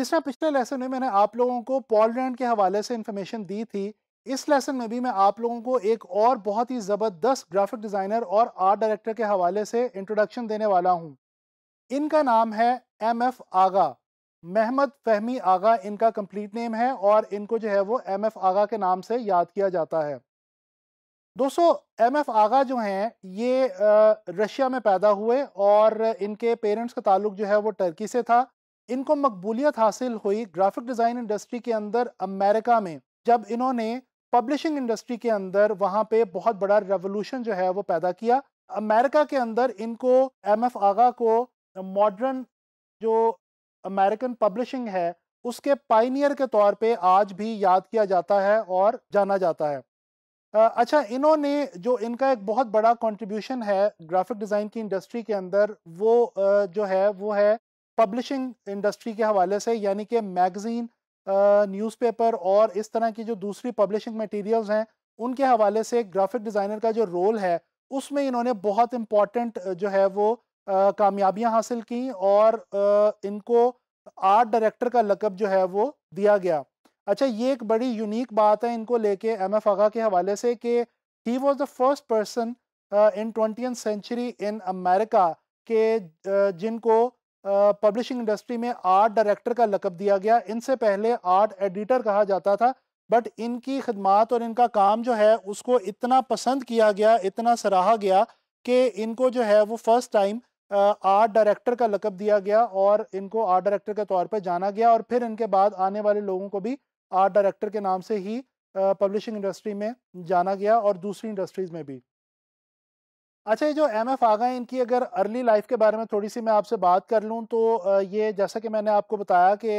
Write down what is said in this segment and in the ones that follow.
जिसमें पिछले लेसन में मैंने आप लोगों को पॉल रैंड के हवाले से इंफॉर्मेशन दी थी इस लेसन में भी मैं आप लोगों को एक और बहुत ही ज़बरदस्त ग्राफिक डिज़ाइनर और आर्ट डायरेक्टर के हवाले से इंट्रोडक्शन देने वाला हूँ इनका नाम है एम एफ आगा महमद फहमी आगा इनका कंप्लीट नेम है और इनको जो है वो एम एफ आगा के नाम से याद किया जाता है दोस्तों एम एफ आगा जो हैं ये रशिया में पैदा हुए और इनके पेरेंट्स का ताल्लुक जो है वो टर्की से था इनको मकबूलियत हासिल हुई ग्राफिक डिज़ाइन इंडस्ट्री के अंदर अमेरिका में जब इन्होंने पब्लिशिंग इंडस्ट्री के अंदर वहाँ पे बहुत बड़ा रेवोल्यूशन जो है वो पैदा किया अमेरिका के अंदर इनको एम एफ आगा को मॉडर्न जो अमेरिकन पब्लिशिंग है उसके पाइनियर के तौर पे आज भी याद किया जाता है और जाना जाता है अच्छा इन्होंने जो इनका एक बहुत बड़ा कंट्रीब्यूशन है ग्राफिक डिज़ाइन की इंडस्ट्री के अंदर वो जो है वो है पब्लिशिंग इंडस्ट्री के हवाले से यानी कि मैगज़ीन न्यूज़पेपर और इस तरह की जो दूसरी पब्लिशिंग मटेरियल्स हैं उनके हवाले से ग्राफिक डिज़ाइनर का जो रोल है उसमें इन्होंने बहुत इम्पॉर्टेंट जो है वो कामयाबियां हासिल की और आ, इनको आर्ट डायरेक्टर का लकब जो है वो दिया गया अच्छा ये एक बड़ी यूनिक बात है इनको लेके एम एफ आगा के हवाले से कि he was the first person in twenty century in America के जिनको पब्लिशिंग इंडस्ट्री में आर्ट डायरेक्टर का लकब दिया गया इनसे पहले आर्ट एडिटर कहा जाता था बट इनकी खदमात और इनका काम जो है उसको इतना पसंद किया गया इतना सराहा गया कि इनको जो है वो फर्स्ट टाइम आर्ट डायरेक्टर का लकब दिया गया और इनको आर्ट डायरेक्टर के तौर पर जाना गया और फिर इनके बाद आने वाले लोगों को भी आर्ट डायरेक्टर के नाम से ही पब्लिशिंग इंडस्ट्री में जाना गया और दूसरी इंडस्ट्रीज़ में भी अच्छा ये जो एम एफ आगा गए इनकी अगर अर्ली लाइफ के बारे में थोड़ी सी मैं आपसे बात कर लूँ तो ये जैसा कि मैंने आपको बताया कि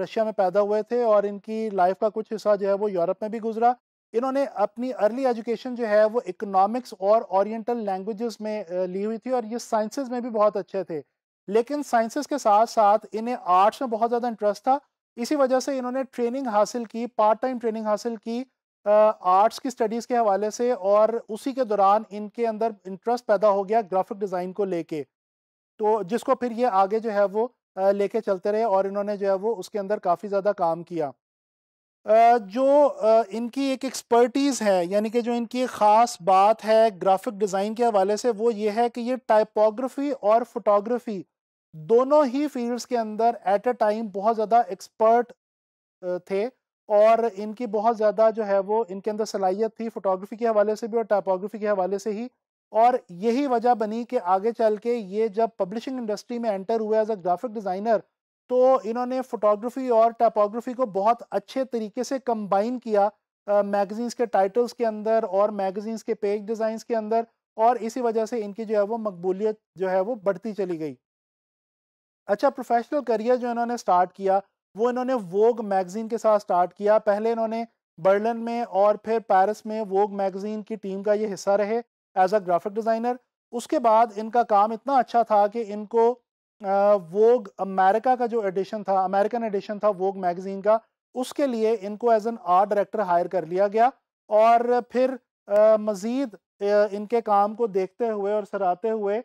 रशिया में पैदा हुए थे और इनकी लाइफ का कुछ हिस्सा जो है वो यूरोप में भी गुजरा इन्होंने अपनी अर्ली एजुकेशन जो है वो इकोनॉमिक्स और ओरिएंटल लैंग्वेजेस में ली हुई थी और ये साइंसेस में भी बहुत अच्छे थे लेकिन साइंसेस के साथ साथ इन्हें आर्ट्स में बहुत ज़्यादा इंटरेस्ट था इसी वजह से इन्होंने ट्रेनिंग हासिल की पार्ट टाइम ट्रेनिंग हासिल की आर्ट्स की स्टडीज़ के हवाले से और उसी के दौरान इनके अंदर इंटरेस्ट पैदा हो गया ग्राफिक डिज़ाइन को लेके तो जिसको फिर ये आगे जो है वो लेके चलते रहे और इन्होंने जो है वो उसके अंदर काफ़ी ज़्यादा काम किया जो इनकी एक एक्सपर्टीज़ है यानी कि जो इनकी ख़ास बात है ग्राफिक डिज़ाइन के हवाले से वो ये है कि ये टाइपोग्राफी और फोटोग्राफी दोनों ही फील्ड्स के अंदर एट अ टाइम बहुत ज़्यादा एक्सपर्ट थे और इनकी बहुत ज़्यादा जो है वो इनके अंदर सलाहियत थी फोटोग्राफी के हवाले से भी और टाइपोग्राफी के हवाले से ही और यही वजह बनी कि आगे चल के ये जब पब्लिशिंग इंडस्ट्री में एंटर हुए एज अ ग्राफिक डिज़ाइनर तो इन्होंने फोटोग्राफी और टाइपोग्राफी को बहुत अच्छे तरीके से कंबाइन किया मैगजीन्स के टाइटल्स के अंदर और मैगजीन्स के पेज डिज़ाइंस के अंदर और इसी वजह से इनकी जो है वो मकबूलियत जो है वो बढ़ती चली गई अच्छा प्रोफेशनल करियर जो इन्होंने स्टार्ट किया वो इन्होंने वोग मैगजीन के साथ स्टार्ट किया पहले इन्होंने बर्लिन में और फिर पेरिस में वोग मैगजीन की टीम का ये हिस्सा रहे एज अ ग्राफिक डिज़ाइनर उसके बाद इनका काम इतना अच्छा था कि इनको वोग अमेरिका का जो एडिशन था अमेरिकन एडिशन था वोग मैगजीन का उसके लिए इनको as an art director hire कर लिया गया और फिर मज़ीद इनके काम को देखते हुए और सराहते हुए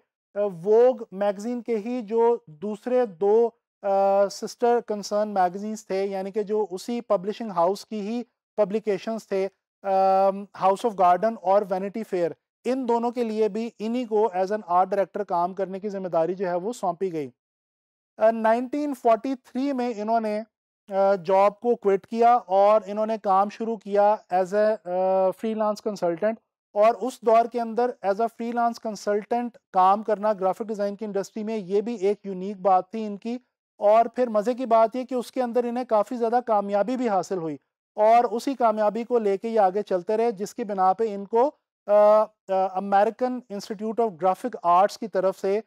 वोग मैगज़ीन के ही जो दूसरे दो सिस्टर कंसर्न मैगजीन्स थे यानी कि जो उसी पब्लिशिंग हाउस की ही पब्लिकेशंस थे हाउस ऑफ गार्डन और वैनिटी फेयर इन दोनों के लिए भी इन्हीं को एज एन आर्ट डायरेक्टर काम करने की जिम्मेदारी जो है वो सौंपी गई नाइनटीन फोर्टी थ्री में इन्होंने जॉब uh, को क्विट किया और इन्होंने काम शुरू किया एज ए फ्रीलांस कंसल्टेंट और उस दौर के अंदर एज अ फ्रीलांस कंसल्टेंट काम करना ग्राफिक डिज़ाइन की इंडस्ट्री में ये भी एक यूनिक बात थी इनकी और फिर मज़े की बात यह कि उसके अंदर इन्हें काफ़ी ज़्यादा कामयाबी भी हासिल हुई और उसी कामयाबी को लेके ये आगे चलते रहे जिसकी बिना पे इनको American Institute of Graphic Arts की तरफ से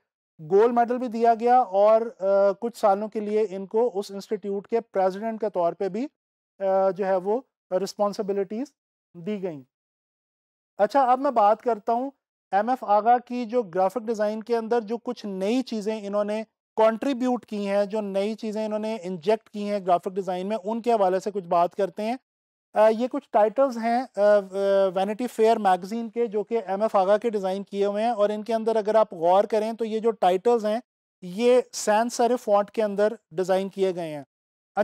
गोल्ड मेडल भी दिया गया और आ, कुछ सालों के लिए इनको उस इंस्टीट्यूट के प्रेसिडेंट के तौर पे भी आ, जो है वो रिस्पॉन्सिबिलिटीज़ दी गई अच्छा अब मैं बात करता हूँ एम एफ आगा की जो ग्राफिक डिज़ाइन के अंदर जो कुछ नई चीज़ें इन्होंने कंट्रीब्यूट की हैं जो नई चीज़ें इन्होंने इंजेक्ट की हैं ग्राफिक डिज़ाइन में उनके हवाले से कुछ बात करते हैं आ, ये कुछ टाइटल्स हैं वैनिटी फेयर मैगज़ीन के जो कि एम एफ आगा के डिज़ाइन किए हुए हैं और इनके अंदर अगर आप गौर करें तो ये जो टाइटल्स हैं ये सैंस सरे फॉन्ट के अंदर डिज़ाइन किए गए हैं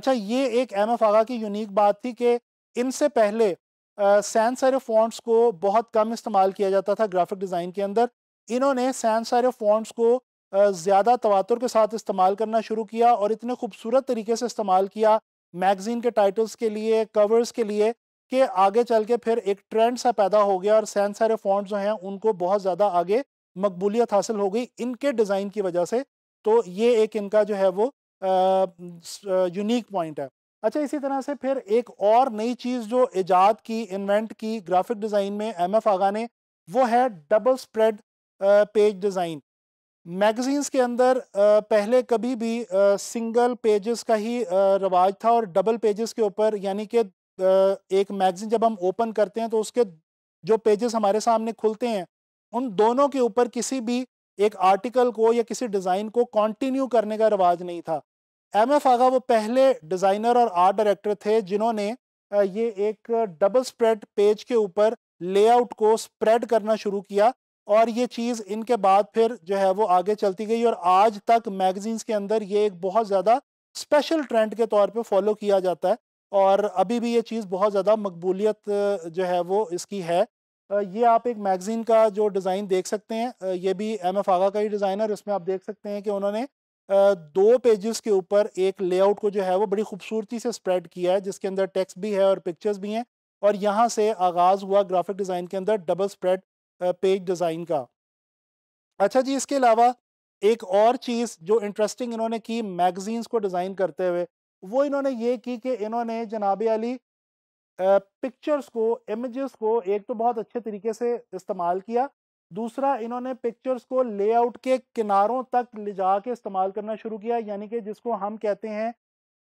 अच्छा ये एक एम एफ आगा की यूनिक बात थी कि इनसे पहले सैंस सारे फॉन्ट्स को बहुत कम इस्तेमाल किया जाता था ग्राफिक डिज़ाइन के अंदर इन्होंने सैंस सारे फॉन्ट्स को ज़्यादा तवातुर के साथ इस्तेमाल करना शुरू किया और इतने खूबसूरत तरीके से इस्तेमाल किया मैगज़ीन के टाइटल्स के लिए कवर्स के लिए कि आगे चल के फिर एक ट्रेंड सा पैदा हो गया और सैन सारे फॉन्ट जो हैं उनको बहुत ज़्यादा आगे मकबूलियत हासिल हो गई इनके डिज़ाइन की वजह से तो ये एक इनका जो है वो यूनिक पॉइंट है अच्छा इसी तरह से फिर एक और नई चीज़ जो ईजाद की इन्वेंट की ग्राफिक डिज़ाइन में एम एफ आगा ने वो है double spread page design magazines के अंदर पहले कभी भी सिंगल पेजेस का ही रवाज था और डबल पेजेस के ऊपर यानी कि एक मैगज़ीन जब हम ओपन करते हैं तो उसके जो पेजेस हमारे सामने खुलते हैं उन दोनों के ऊपर किसी भी एक आर्टिकल को या किसी डिज़ाइन को कंटिन्यू करने का रिवाज नहीं था एम एफ आगा वो पहले डिज़ाइनर और आर्ट डायरेक्टर थे जिन्होंने ये एक डबल स्प्रेड पेज के ऊपर लेआउट को स्प्रेड करना शुरू किया और ये चीज़ इनके बाद फिर जो है वो आगे चलती गई और आज तक मैगजीन्स के अंदर ये एक बहुत ज़्यादा स्पेशल ट्रेंड के तौर पे फॉलो किया जाता है और अभी भी ये चीज़ बहुत ज़्यादा मकबूलियत जो है वो इसकी है ये आप एक मैगज़ीन का जो डिज़ाइन देख सकते हैं ये भी एम एफ आगा का ही डिज़ाइन है आप देख सकते हैं कि उन्होंने दो पेजेस के ऊपर एक लेआउट को जो है वो बड़ी खूबसूरती से स्प्रेड किया है जिसके अंदर टेक्स्ट भी है और पिक्चर्स भी हैं और यहाँ से आगाज़ हुआ ग्राफिक डिज़ाइन के अंदर डबल स्प्रेड पेज डिज़ाइन का अच्छा जी इसके अलावा एक और चीज़ जो इंटरेस्टिंग इन्होंने की मैगजीन्स को डिज़ाइन करते हुए वो इन्होंने ये की कि इन्होंने जनाब अली पिक्चर्स को इमेजेस को एक तो बहुत अच्छे तरीके से इस्तेमाल किया दूसरा इन्होंने पिक्चर्स को लेआउट के किनारों तक ले जा के इस्तेमाल करना शुरू किया यानी कि जिसको हम कहते हैं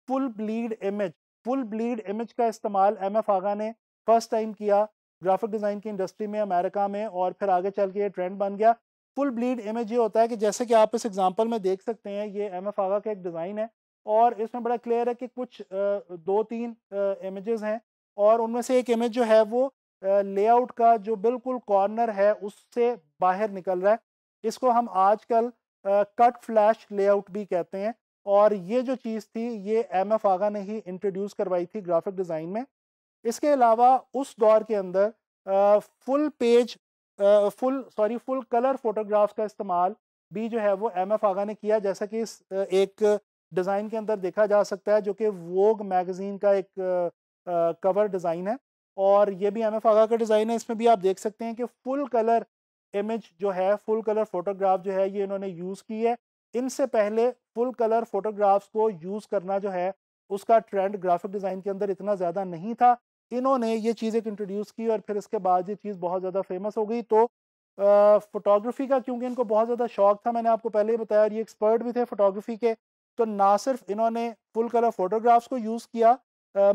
full bleed image full bleed image का इस्तेमाल एम एफ आगा ने फर्स्ट टाइम किया ग्राफिक डिज़ाइन की इंडस्ट्री में अमेरिका में और फिर आगे चल के ये ट्रेंड बन गया फुल ब्लीड इमेज ये होता है कि जैसे कि आप इस एग्जांपल में देख सकते हैं ये एम एफ आगा का एक डिज़ाइन है और इसमें बड़ा क्लियर है कि कुछ दो तीन इमेजेस हैं और उनमें से एक इमेज जो है वो लेआउट का जो बिल्कुल कॉर्नर है उससे बाहर निकल रहा है इसको हम कल कट फ्लैश लेआउट भी कहते हैं और ये जो चीज़ थी ये एम एफ आगा ने ही इंट्रोड्यूस करवाई थी ग्राफिक डिज़ाइन में इसके अलावा उस दौर के अंदर आ, full page full sorry full colour photographs का इस्तेमाल भी जो है वो एम एफ आगा ने किया जैसा कि इस एक डिज़ाइन के अंदर देखा जा सकता है जो कि वोग मैगज़ीन का एक कवर डिज़ाइन है और ये भी एम एफ आगा का डिज़ाइन है इसमें भी आप देख सकते हैं कि फुल कलर इमेज जो है फुल कलर फोटोग्राफ जो है ये इन्होंने यूज़ की है इनसे पहले फुल कलर फोटोग्राफ्स को यूज़ करना जो है उसका ट्रेंड ग्राफिक डिज़ाइन के अंदर इतना ज़्यादा नहीं था इन्होंने ये चीज़ एक इंट्रोड्यूस की और फिर इसके बाद ये चीज़ बहुत ज़्यादा फेमस हो गई तो फोटोग्राफी का क्योंकि इनको बहुत ज़्यादा शौक था मैंने आपको पहले ही बताया और ये एक्सपर्ट भी थे फोटोग्राफी के तो ना सिर्फ इन्होंने फुल कलर फोटोग्राफ्स को यूज़ किया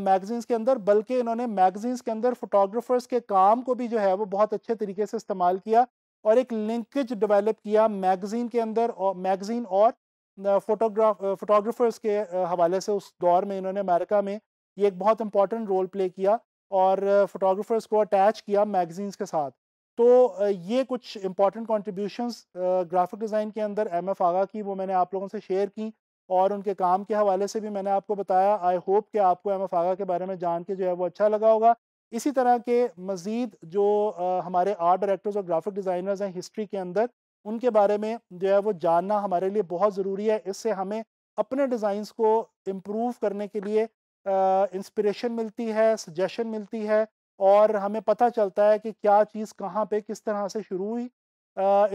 मैगजीन्स के अंदर बल्कि इन्होंने मैगजीन्स के अंदर फोटोग्राफर्स के काम को भी जो है वो बहुत अच्छे तरीके से इस्तेमाल किया और एक लिंकेज डिवेलप किया मैगजीन के अंदर और मैगजीन और फोटोग्राफ फोटोग्राफर्स के हवाले से उस दौर में इन्होंने अमेरिका में ये एक बहुत इंपॉर्टेंट रोल प्ले किया और फोटोग्राफर्स uh, को अटैच किया मैगजीन्स के साथ तो uh, ये कुछ इंपॉर्टेंट कॉन्ट्रीब्यूशंस ग्राफिक डिज़ाइन के अंदर एम एफ आगा की वो मैंने आप लोगों से शेयर की और उनके काम के हवाले से भी मैंने आपको बताया आई होप कि आपको एम एफ आगा के बारे में जान के जो है वो अच्छा लगा होगा इसी तरह के मज़ीद जो uh, हमारे आर्ट डायरेक्टर्स और ग्राफिक डिज़ाइनर्स हैं हिस्ट्री के अंदर उनके बारे में जो है वो जानना हमारे लिए बहुत ज़रूरी है इससे हमें अपने डिज़ाइंस को इम्प्रूव करने के लिए इंस्पिरेशन मिलती है सजेशन मिलती है और हमें पता चलता है कि क्या चीज़ कहाँ पे किस तरह से शुरू हुई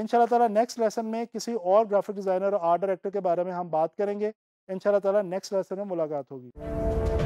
इन ताला नेक्स्ट लेसन में किसी और ग्राफिक डिज़ाइनर और आर्ट डायरेक्टर के बारे में हम बात करेंगे इन ताला नेक्स्ट लेसन में मुलाकात होगी